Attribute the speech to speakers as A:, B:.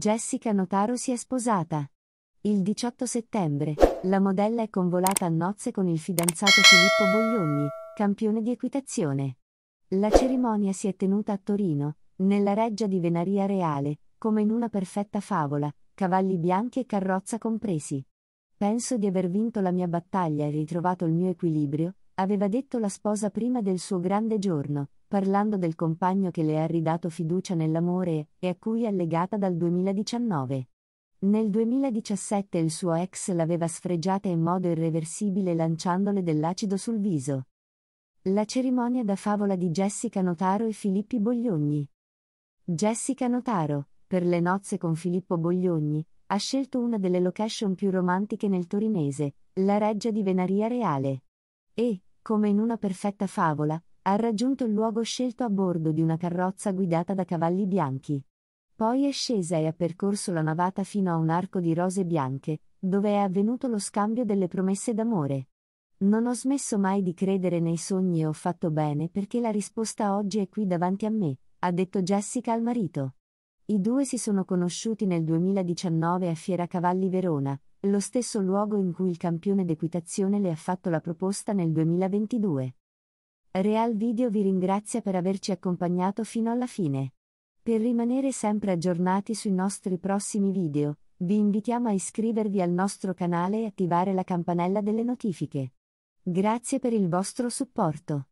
A: Jessica Notaro si è sposata. Il 18 settembre, la modella è convolata a nozze con il fidanzato Filippo Bogliogni, campione di equitazione. La cerimonia si è tenuta a Torino, nella reggia di Venaria Reale, come in una perfetta favola, cavalli bianchi e carrozza compresi. Penso di aver vinto la mia battaglia e ritrovato il mio equilibrio, aveva detto la sposa prima del suo grande giorno, parlando del compagno che le ha ridato fiducia nell'amore e a cui è legata dal 2019. Nel 2017 il suo ex l'aveva sfregiata in modo irreversibile lanciandole dell'acido sul viso. La cerimonia da favola di Jessica Notaro e Filippi Bogliogni. Jessica Notaro, per le nozze con Filippo Bogliogni, ha scelto una delle location più romantiche nel torinese, la Reggia di Venaria Reale e, come in una perfetta favola, ha raggiunto il luogo scelto a bordo di una carrozza guidata da cavalli bianchi. Poi è scesa e ha percorso la navata fino a un arco di rose bianche, dove è avvenuto lo scambio delle promesse d'amore. Non ho smesso mai di credere nei sogni e ho fatto bene perché la risposta oggi è qui davanti a me, ha detto Jessica al marito. I due si sono conosciuti nel 2019 a Fiera Cavalli Verona, lo stesso luogo in cui il campione d'equitazione le ha fatto la proposta nel 2022. Real Video vi ringrazia per averci accompagnato fino alla fine. Per rimanere sempre aggiornati sui nostri prossimi video, vi invitiamo a iscrivervi al nostro canale e attivare la campanella delle notifiche. Grazie per il vostro supporto.